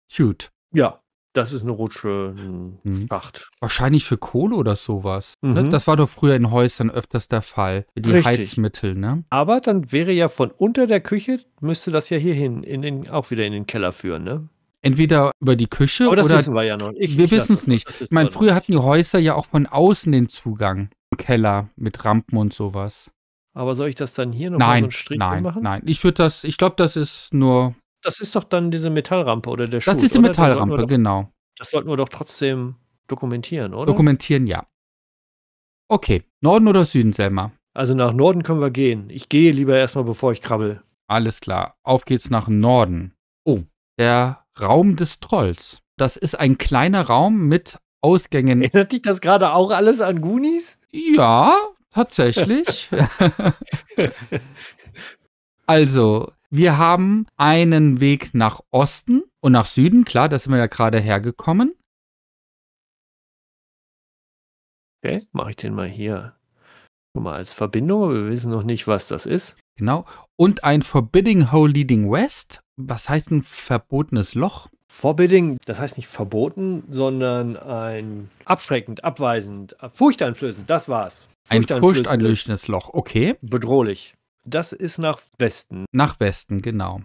Suit. Ja, das ist eine Rutsche, ein mhm. Schacht. Wahrscheinlich für Kohle oder sowas. Ne? Mhm. Das war doch früher in Häusern öfters der Fall. Die Richtig. Heizmittel, ne? Aber dann wäre ja von unter der Küche, müsste das ja hierhin, in den, auch wieder in den Keller führen, ne? entweder über die Küche Aber das oder wissen wir ja noch. Ich, wir wissen es nicht. Ich meine, früher hatten die Häuser ja auch von außen den Zugang im Keller mit Rampen und sowas. Aber soll ich das dann hier nochmal so einen Strich nein, machen? Nein, nein. Ich würde das, ich glaube, das ist nur das ist doch dann diese Metallrampe oder der Schuh. Das ist die Metallrampe, doch, genau. Das sollten wir doch trotzdem dokumentieren, oder? Dokumentieren, ja. Okay, Norden oder Süden, Selma? Also nach Norden können wir gehen. Ich gehe lieber erstmal, bevor ich krabbel. Alles klar. Auf geht's nach Norden. Oh, der Raum des Trolls. Das ist ein kleiner Raum mit Ausgängen. Erinnert dich das gerade auch alles an Goonies? Ja, tatsächlich. also, wir haben einen Weg nach Osten und nach Süden, klar, da sind wir ja gerade hergekommen. Okay, mache ich den mal hier schon mal als Verbindung, aber wir wissen noch nicht, was das ist. Genau. Und ein Forbidding Hole Leading West. Was heißt ein verbotenes Loch? Forbidding, das heißt nicht verboten, sondern ein abschreckend, abweisend, furchteinflößend, das war's. Ein furchteinflößendes Loch, okay. Bedrohlich. Das ist nach Westen. Nach Westen, genau.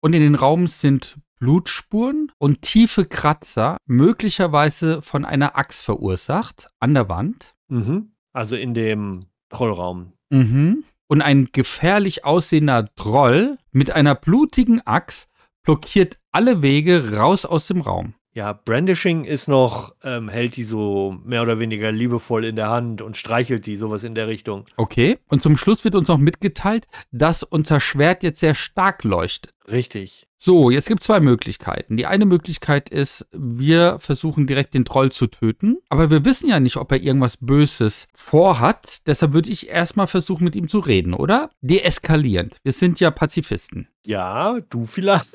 Und in den Raum sind Blutspuren und tiefe Kratzer, möglicherweise von einer Axt verursacht, an der Wand. Mhm. Also in dem Trollraum. Mhm. Und ein gefährlich aussehender Troll mit einer blutigen Axt blockiert alle Wege raus aus dem Raum ja, Brandishing ist noch, ähm, hält die so mehr oder weniger liebevoll in der Hand und streichelt die, sowas in der Richtung. Okay, und zum Schluss wird uns noch mitgeteilt, dass unser Schwert jetzt sehr stark leuchtet. Richtig. So, jetzt gibt es zwei Möglichkeiten. Die eine Möglichkeit ist, wir versuchen direkt den Troll zu töten, aber wir wissen ja nicht, ob er irgendwas Böses vorhat. Deshalb würde ich erstmal versuchen, mit ihm zu reden, oder? Deeskalierend. Wir sind ja Pazifisten. Ja, du vielleicht.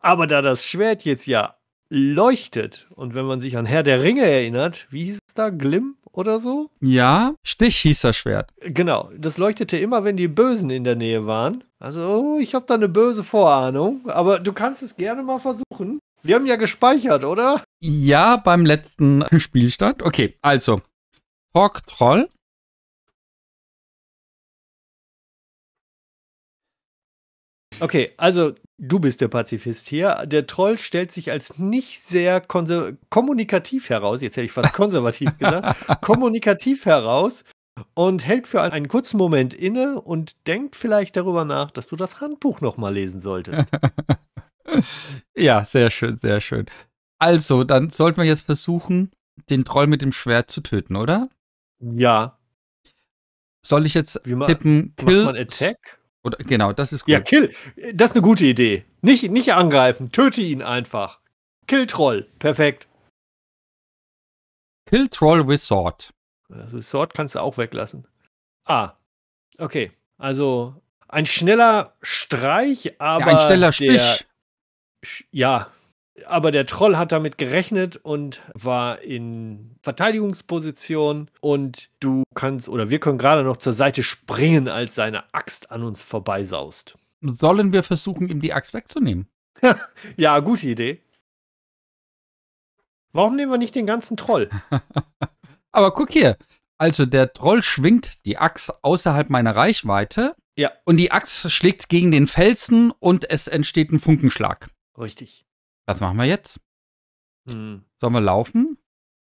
Aber da das Schwert jetzt ja leuchtet und wenn man sich an Herr der Ringe erinnert, wie hieß es da? Glimm? oder so? Ja, Stich hieß das Schwert. Genau, das leuchtete immer, wenn die Bösen in der Nähe waren. Also, oh, ich habe da eine böse Vorahnung, aber du kannst es gerne mal versuchen. Wir haben ja gespeichert, oder? Ja, beim letzten Spielstand. Okay, also Hawk Troll. Okay, also Du bist der Pazifist hier. Der Troll stellt sich als nicht sehr kommunikativ heraus, jetzt hätte ich fast konservativ gesagt, kommunikativ heraus und hält für einen kurzen Moment inne und denkt vielleicht darüber nach, dass du das Handbuch nochmal lesen solltest. ja, sehr schön, sehr schön. Also, dann sollten wir jetzt versuchen, den Troll mit dem Schwert zu töten, oder? Ja. Soll ich jetzt Wie tippen, Kill? Macht man Attack? Oder, genau, das ist gut. Ja, kill. Äh, das ist eine gute Idee. Nicht, nicht angreifen, töte ihn einfach. Kill Troll. Perfekt. Kill Troll with Sword. Also Sword kannst du auch weglassen. Ah. Okay. Also ein schneller Streich, aber. Ja, ein schneller Stich. Ja, aber der Troll hat damit gerechnet und war in Verteidigungsposition und du kannst oder wir können gerade noch zur Seite springen, als seine Axt an uns vorbeisaust. Sollen wir versuchen, ihm die Axt wegzunehmen? ja, gute Idee. Warum nehmen wir nicht den ganzen Troll? aber guck hier. Also der Troll schwingt die Axt außerhalb meiner Reichweite. Ja. Und die Axt schlägt gegen den Felsen und es entsteht ein Funkenschlag. Richtig was machen wir jetzt? Hm. Sollen wir laufen?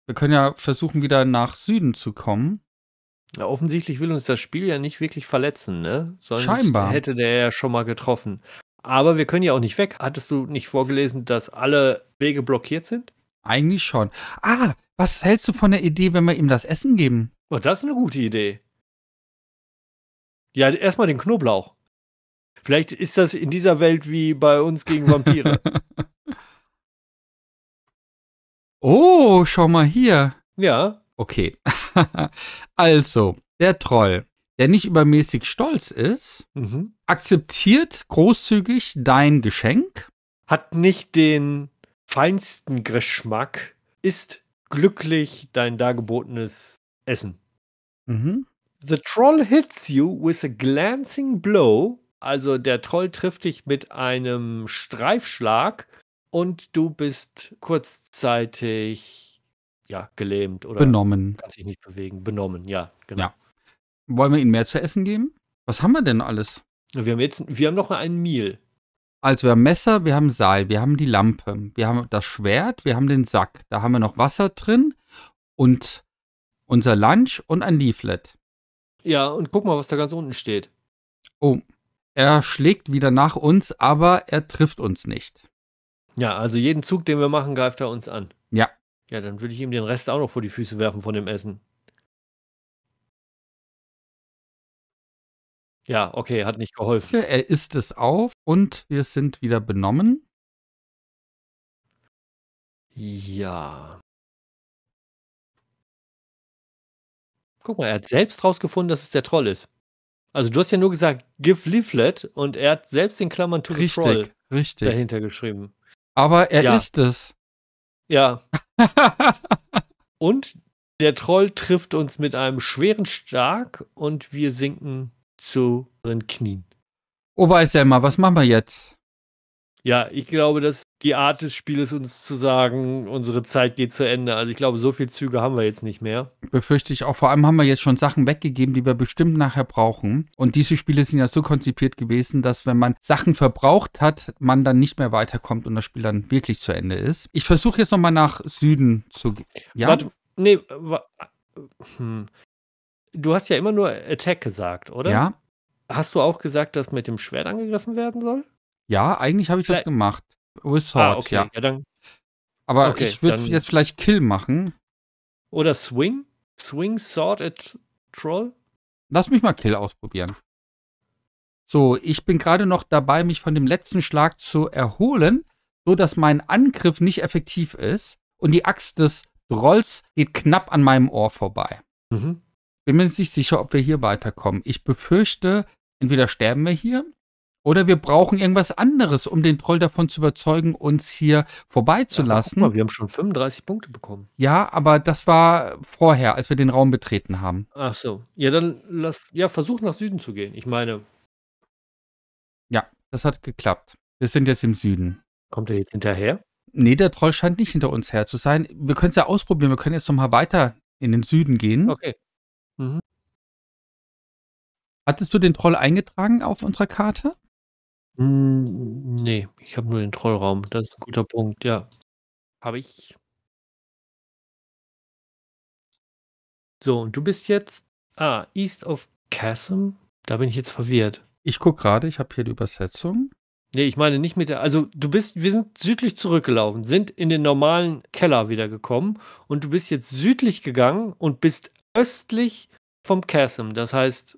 Wir können ja versuchen, wieder nach Süden zu kommen. Ja, offensichtlich will uns das Spiel ja nicht wirklich verletzen, ne? Sonst Scheinbar. hätte der ja schon mal getroffen. Aber wir können ja auch nicht weg. Hattest du nicht vorgelesen, dass alle Wege blockiert sind? Eigentlich schon. Ah, was hältst du von der Idee, wenn wir ihm das Essen geben? Oh, das ist eine gute Idee. Ja, erstmal den Knoblauch. Vielleicht ist das in dieser Welt wie bei uns gegen Vampire. Oh, schau mal hier. Ja. Okay. also, der Troll, der nicht übermäßig stolz ist, mhm. akzeptiert großzügig dein Geschenk. Hat nicht den feinsten Geschmack, ist glücklich dein dargebotenes Essen. Mhm. The Troll hits you with a glancing blow. Also der Troll trifft dich mit einem Streifschlag und du bist kurzzeitig ja, gelähmt oder benommen. kannst dich nicht bewegen. Benommen, ja, genau. Ja. Wollen wir ihnen mehr zu essen geben? Was haben wir denn alles? Wir haben jetzt, wir haben noch ein Meal. Also wir haben Messer, wir haben Seil, wir haben die Lampe, wir haben das Schwert, wir haben den Sack, da haben wir noch Wasser drin und unser Lunch und ein Leaflet. Ja, und guck mal, was da ganz unten steht. Oh, er schlägt wieder nach uns, aber er trifft uns nicht. Ja, also jeden Zug, den wir machen, greift er uns an. Ja. Ja, dann würde ich ihm den Rest auch noch vor die Füße werfen von dem Essen. Ja, okay, hat nicht geholfen. Er isst es auf und wir sind wieder benommen. Ja. Guck mal, er hat selbst rausgefunden, dass es der Troll ist. Also du hast ja nur gesagt, give leaflet und er hat selbst den Klammern to richtig, the Troll richtig. dahinter geschrieben. Aber er ja. ist es. Ja. und der Troll trifft uns mit einem schweren Stark und wir sinken zu ihren Knien. Oh, weiß ja mal, was machen wir jetzt? Ja, ich glaube, das die Art des Spieles uns zu sagen, unsere Zeit geht zu Ende. Also ich glaube, so viele Züge haben wir jetzt nicht mehr. Befürchte ich auch. Vor allem haben wir jetzt schon Sachen weggegeben, die wir bestimmt nachher brauchen. Und diese Spiele sind ja so konzipiert gewesen, dass wenn man Sachen verbraucht hat, man dann nicht mehr weiterkommt und das Spiel dann wirklich zu Ende ist. Ich versuche jetzt nochmal nach Süden zu gehen. Ja? Warte, nee, wa hm. du hast ja immer nur Attack gesagt, oder? Ja. Hast du auch gesagt, dass mit dem Schwert angegriffen werden soll? Ja, eigentlich habe ich Vielleicht das gemacht. Wizard, ah, okay. ja. ja dann, Aber okay, ich würde jetzt vielleicht Kill machen. Oder Swing? Swing Sword at Troll? Lass mich mal Kill ausprobieren. So, ich bin gerade noch dabei, mich von dem letzten Schlag zu erholen, so dass mein Angriff nicht effektiv ist und die Axt des Trolls geht knapp an meinem Ohr vorbei. Mhm. Bin mir nicht sicher, ob wir hier weiterkommen. Ich befürchte, entweder sterben wir hier oder wir brauchen irgendwas anderes, um den Troll davon zu überzeugen, uns hier vorbeizulassen. Ja, mal, wir haben schon 35 Punkte bekommen. Ja, aber das war vorher, als wir den Raum betreten haben. Ach so. Ja, dann lass, ja, versuch nach Süden zu gehen. Ich meine. Ja, das hat geklappt. Wir sind jetzt im Süden. Kommt er jetzt hinterher? Nee, der Troll scheint nicht hinter uns her zu sein. Wir können es ja ausprobieren. Wir können jetzt nochmal weiter in den Süden gehen. Okay. Mhm. Hattest du den Troll eingetragen auf unserer Karte? Hm, nee, ich habe nur den Trollraum. Das ist ein guter Punkt, ja. Habe ich. So, und du bist jetzt ah, East of Chasm? Da bin ich jetzt verwirrt. Ich gucke gerade, ich habe hier die Übersetzung. Nee, ich meine nicht mit der also, du bist wir sind südlich zurückgelaufen, sind in den normalen Keller wiedergekommen. und du bist jetzt südlich gegangen und bist östlich vom Chasm. Das heißt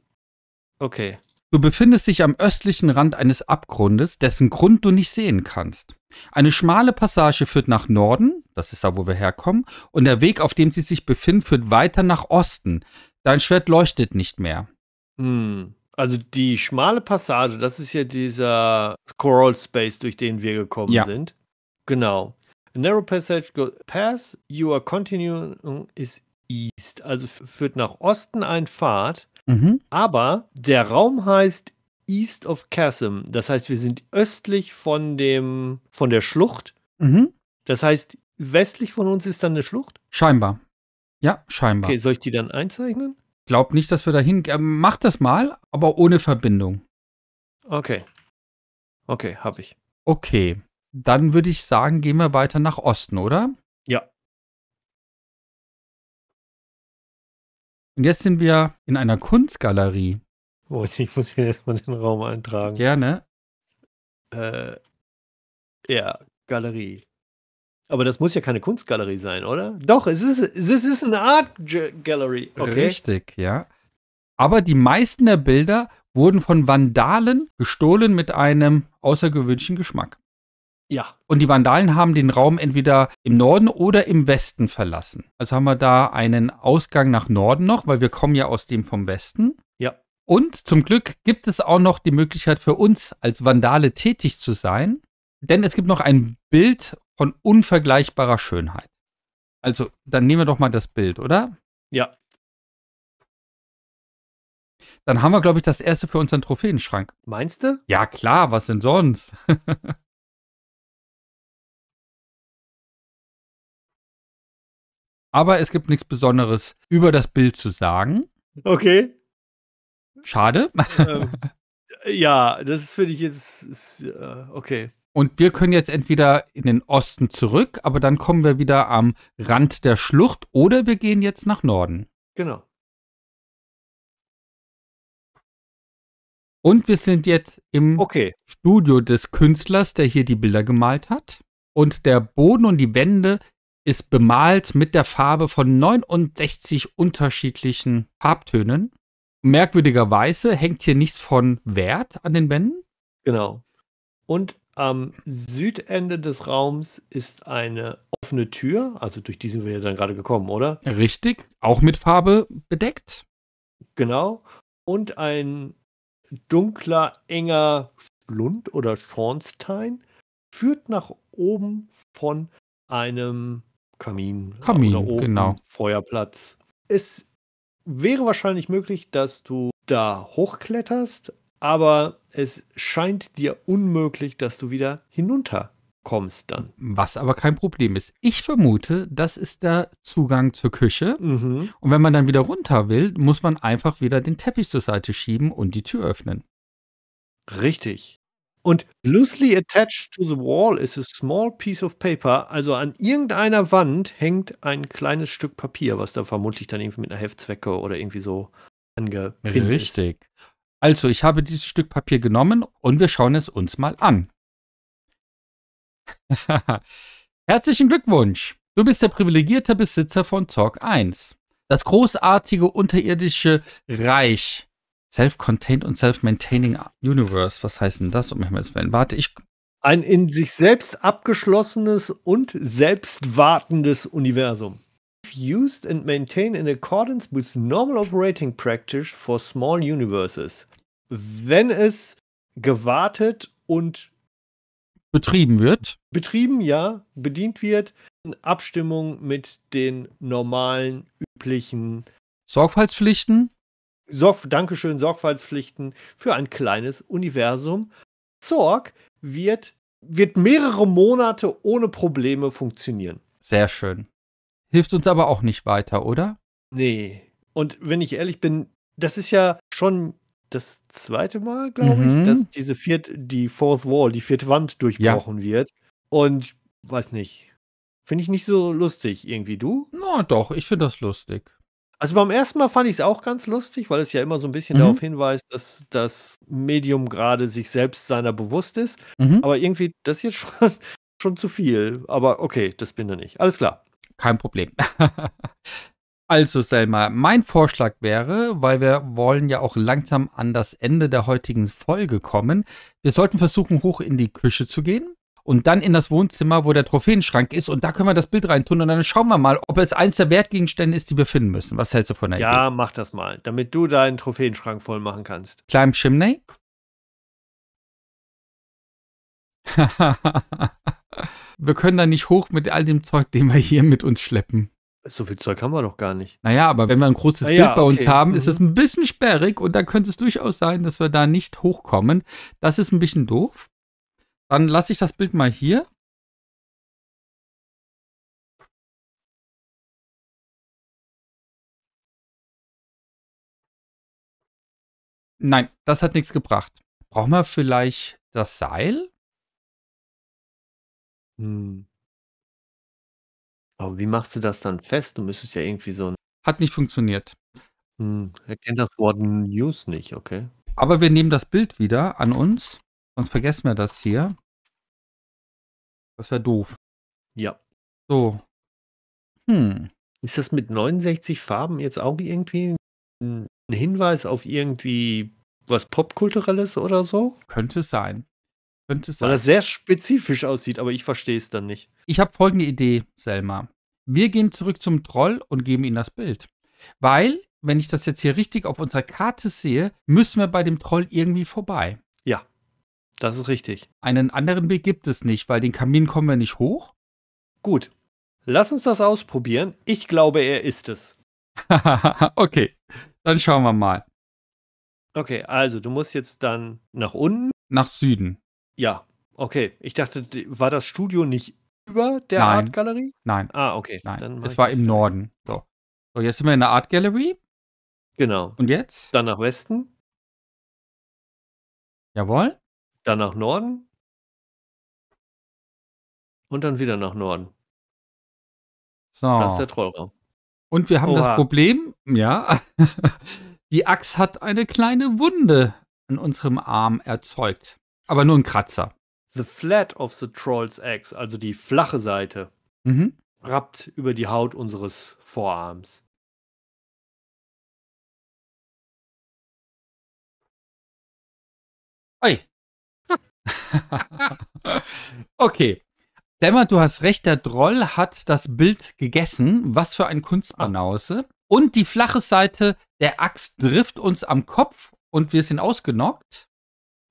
okay. Du befindest dich am östlichen Rand eines Abgrundes, dessen Grund du nicht sehen kannst. Eine schmale Passage führt nach Norden, das ist da, wo wir herkommen, und der Weg, auf dem sie sich befinden, führt weiter nach Osten. Dein Schwert leuchtet nicht mehr. Hm. Also die schmale Passage, das ist ja dieser Coral Space, durch den wir gekommen ja. sind. Genau. A narrow passage goes pass, you are continuing is east. Also führt nach Osten ein Pfad, Mhm. Aber der Raum heißt East of Chasm. Das heißt, wir sind östlich von dem, von der Schlucht. Mhm. Das heißt, westlich von uns ist dann eine Schlucht? Scheinbar. Ja, scheinbar. Okay, soll ich die dann einzeichnen? Glaub nicht, dass wir dahin. Äh, mach das mal, aber ohne Verbindung. Okay. Okay, hab ich. Okay. Dann würde ich sagen, gehen wir weiter nach Osten, oder? Ja. Und jetzt sind wir in einer Kunstgalerie. Oh, ich muss hier erstmal den Raum eintragen. Gerne. Äh, ja, Galerie. Aber das muss ja keine Kunstgalerie sein, oder? Doch, es ist, es ist eine Art Gallery. Okay. Richtig, ja. Aber die meisten der Bilder wurden von Vandalen gestohlen mit einem außergewöhnlichen Geschmack. Ja. Und die Vandalen haben den Raum entweder im Norden oder im Westen verlassen. Also haben wir da einen Ausgang nach Norden noch, weil wir kommen ja aus dem vom Westen. Ja. Und zum Glück gibt es auch noch die Möglichkeit für uns als Vandale tätig zu sein, denn es gibt noch ein Bild von unvergleichbarer Schönheit. Also, dann nehmen wir doch mal das Bild, oder? Ja. Dann haben wir, glaube ich, das erste für unseren Trophäenschrank. Meinst du? Ja, klar, was denn sonst? Aber es gibt nichts Besonderes über das Bild zu sagen. Okay. Schade. Ähm, ja, das finde ich jetzt ist, äh, okay. Und wir können jetzt entweder in den Osten zurück, aber dann kommen wir wieder am Rand der Schlucht oder wir gehen jetzt nach Norden. Genau. Und wir sind jetzt im okay. Studio des Künstlers, der hier die Bilder gemalt hat. Und der Boden und die Wände ist bemalt mit der Farbe von 69 unterschiedlichen Farbtönen. Merkwürdigerweise hängt hier nichts von Wert an den Wänden. Genau. Und am Südende des Raums ist eine offene Tür, also durch die sind wir ja dann gerade gekommen, oder? Richtig, auch mit Farbe bedeckt. Genau. Und ein dunkler, enger Schlund oder Schornstein führt nach oben von einem Kamin, äh, Kamin oder Ofen, genau. Feuerplatz. Es wäre wahrscheinlich möglich, dass du da hochkletterst, aber es scheint dir unmöglich, dass du wieder hinunter kommst dann. Was aber kein Problem ist. Ich vermute, das ist der Zugang zur Küche. Mhm. Und wenn man dann wieder runter will, muss man einfach wieder den Teppich zur Seite schieben und die Tür öffnen. Richtig. Und loosely attached to the wall is a small piece of paper. Also an irgendeiner Wand hängt ein kleines Stück Papier, was da vermutlich dann irgendwie mit einer Heftzwecke oder irgendwie so angepinnt Richtig. Also, ich habe dieses Stück Papier genommen und wir schauen es uns mal an. Herzlichen Glückwunsch! Du bist der privilegierte Besitzer von Zork 1. Das großartige unterirdische Reich Self-Contained und Self-Maintaining Universe. Was heißt denn das, um Himmels Willen? Warte, ich. Ein in sich selbst abgeschlossenes und selbst wartendes Universum. Used and maintained in accordance with normal operating practice for small universes. Wenn es gewartet und betrieben wird. Betrieben, ja, bedient wird in Abstimmung mit den normalen, üblichen Sorgfaltspflichten Sorg Dankeschön, Sorgfaltspflichten für ein kleines Universum. Zorg wird, wird mehrere Monate ohne Probleme funktionieren. Sehr schön. Hilft uns aber auch nicht weiter, oder? Nee. Und wenn ich ehrlich bin, das ist ja schon das zweite Mal, glaube mhm. ich, dass diese vierte, die Fourth Wall, die vierte Wand durchbrochen ja. wird. Und weiß nicht. Finde ich nicht so lustig irgendwie. Du? Na doch, ich finde das lustig. Also beim ersten Mal fand ich es auch ganz lustig, weil es ja immer so ein bisschen mhm. darauf hinweist, dass das Medium gerade sich selbst seiner bewusst ist. Mhm. Aber irgendwie, das ist jetzt schon, schon zu viel. Aber okay, das bin ich Alles klar. Kein Problem. Also Selma, mein Vorschlag wäre, weil wir wollen ja auch langsam an das Ende der heutigen Folge kommen, wir sollten versuchen, hoch in die Küche zu gehen und dann in das Wohnzimmer, wo der Trophäenschrank ist und da können wir das Bild reintun und dann schauen wir mal, ob es eins der Wertgegenstände ist, die wir finden müssen. Was hältst du von der ja, Idee? Ja, mach das mal, damit du deinen Trophäenschrank voll machen kannst. Climb Chimney? wir können da nicht hoch mit all dem Zeug, den wir hier mit uns schleppen. So viel Zeug haben wir doch gar nicht. Naja, aber wenn wir ein großes naja, Bild bei okay. uns haben, ist mhm. es ein bisschen sperrig und dann könnte es durchaus sein, dass wir da nicht hochkommen. Das ist ein bisschen doof. Dann lasse ich das Bild mal hier. Nein, das hat nichts gebracht. Brauchen wir vielleicht das Seil? Hm. Aber wie machst du das dann fest? Du müsstest ja irgendwie so ein. Hat nicht funktioniert. Hm, er kennt das Wort News nicht, okay. Aber wir nehmen das Bild wieder an uns. Sonst vergessen wir das hier. Das wäre doof. Ja. So. Hm. Ist das mit 69 Farben jetzt auch irgendwie ein Hinweis auf irgendwie was Popkulturelles oder so? Könnte es sein. Könnte sein. Weil das sehr spezifisch aussieht, aber ich verstehe es dann nicht. Ich habe folgende Idee, Selma. Wir gehen zurück zum Troll und geben ihm das Bild. Weil, wenn ich das jetzt hier richtig auf unserer Karte sehe, müssen wir bei dem Troll irgendwie vorbei. Das ist richtig. Einen anderen Weg gibt es nicht, weil den Kamin kommen wir nicht hoch. Gut. Lass uns das ausprobieren. Ich glaube, er ist es. okay. Dann schauen wir mal. Okay, also du musst jetzt dann nach unten. Nach Süden. Ja, okay. Ich dachte, war das Studio nicht über der Nein. Art Gallery? Nein. Ah, okay. Nein. es war im Norden. So. so, jetzt sind wir in der Art Gallery. Genau. Und jetzt? Dann nach Westen. Jawohl. Dann nach Norden. Und dann wieder nach Norden. So. Das ist der Trollraum. Und wir haben Oha. das Problem, ja, die Axt hat eine kleine Wunde an unserem Arm erzeugt. Aber nur ein Kratzer. The flat of the Troll's Axe, also die flache Seite, mhm. rappt über die Haut unseres Vorarms. Oi. okay. Dämmer, du hast recht, der Droll hat das Bild gegessen. Was für ein Kunstbanause. Und die flache Seite der Axt trifft uns am Kopf und wir sind ausgenockt.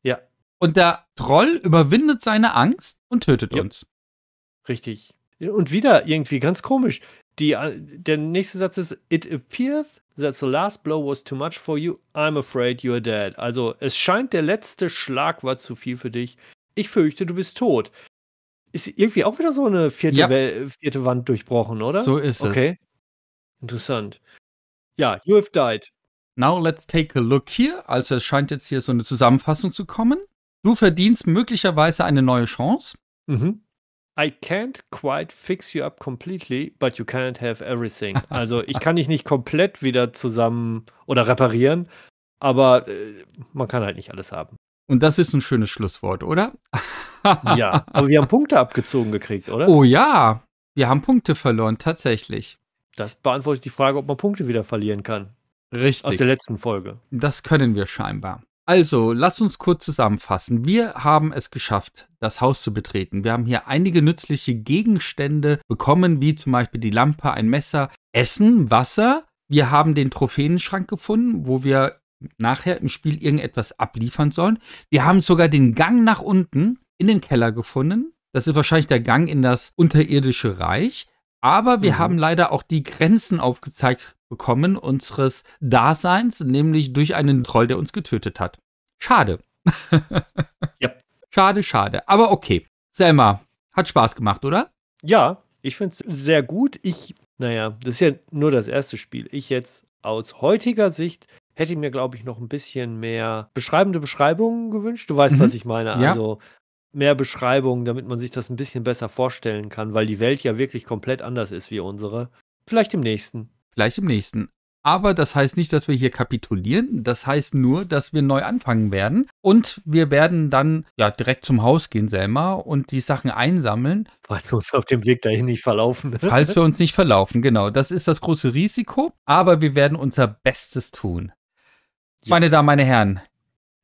Ja. Und der Troll überwindet seine Angst und tötet ja. uns. Richtig. Und wieder irgendwie ganz komisch die, äh, der nächste Satz ist, it appears that the last blow was too much for you. I'm afraid you're dead. Also es scheint, der letzte Schlag war zu viel für dich. Ich fürchte, du bist tot. Ist irgendwie auch wieder so eine vierte, ja. Wel vierte Wand durchbrochen, oder? So ist okay. es. Okay. Interessant. Ja, you have died. Now let's take a look here. Also es scheint jetzt hier so eine Zusammenfassung zu kommen. Du verdienst möglicherweise eine neue Chance. Mhm. I can't quite fix you up completely, but you can't have everything. Also ich kann dich nicht komplett wieder zusammen oder reparieren, aber äh, man kann halt nicht alles haben. Und das ist ein schönes Schlusswort, oder? ja, aber wir haben Punkte abgezogen gekriegt, oder? Oh ja, wir haben Punkte verloren, tatsächlich. Das beantwortet die Frage, ob man Punkte wieder verlieren kann. Richtig. Aus der letzten Folge. Das können wir scheinbar. Also, lass uns kurz zusammenfassen. Wir haben es geschafft, das Haus zu betreten. Wir haben hier einige nützliche Gegenstände bekommen, wie zum Beispiel die Lampe, ein Messer, Essen, Wasser. Wir haben den Trophäenschrank gefunden, wo wir nachher im Spiel irgendetwas abliefern sollen. Wir haben sogar den Gang nach unten in den Keller gefunden. Das ist wahrscheinlich der Gang in das unterirdische Reich. Aber wir mhm. haben leider auch die Grenzen aufgezeigt bekommen unseres Daseins, nämlich durch einen Troll, der uns getötet hat. Schade. ja. Schade, schade. Aber okay. Selma, hat Spaß gemacht, oder? Ja, ich finde es sehr gut. Ich, naja, das ist ja nur das erste Spiel. Ich jetzt aus heutiger Sicht hätte mir, glaube ich, noch ein bisschen mehr beschreibende Beschreibungen gewünscht. Du weißt, mhm. was ich meine. Ja. Also mehr Beschreibungen, damit man sich das ein bisschen besser vorstellen kann, weil die Welt ja wirklich komplett anders ist wie unsere. Vielleicht im nächsten. Vielleicht im nächsten. Aber das heißt nicht, dass wir hier kapitulieren. Das heißt nur, dass wir neu anfangen werden. Und wir werden dann ja direkt zum Haus gehen, Selma, und die Sachen einsammeln. Falls wir uns auf dem Weg dahin nicht verlaufen. Falls wir uns nicht verlaufen, genau. Das ist das große Risiko. Aber wir werden unser Bestes tun. Ja. Meine Damen, meine Herren,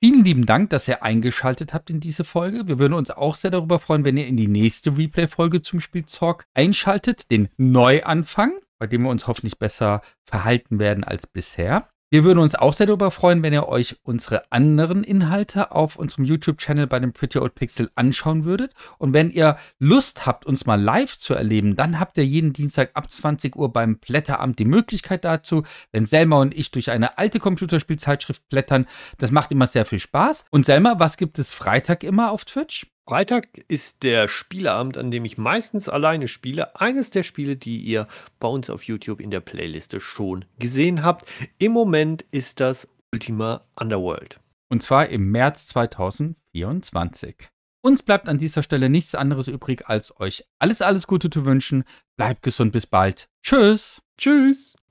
Vielen lieben Dank, dass ihr eingeschaltet habt in diese Folge. Wir würden uns auch sehr darüber freuen, wenn ihr in die nächste Replay-Folge zum Spiel Zork einschaltet, den Neuanfang, bei dem wir uns hoffentlich besser verhalten werden als bisher. Wir würden uns auch sehr darüber freuen, wenn ihr euch unsere anderen Inhalte auf unserem YouTube-Channel bei dem Pretty Old Pixel anschauen würdet. Und wenn ihr Lust habt, uns mal live zu erleben, dann habt ihr jeden Dienstag ab 20 Uhr beim Blätteramt die Möglichkeit dazu, wenn Selma und ich durch eine alte Computerspielzeitschrift blättern. Das macht immer sehr viel Spaß. Und Selma, was gibt es Freitag immer auf Twitch? Freitag ist der Spieleabend, an dem ich meistens alleine spiele. Eines der Spiele, die ihr bei uns auf YouTube in der Playliste schon gesehen habt. Im Moment ist das Ultima Underworld. Und zwar im März 2024. Uns bleibt an dieser Stelle nichts anderes übrig, als euch alles, alles Gute zu wünschen. Bleibt gesund, bis bald. Tschüss. Tschüss.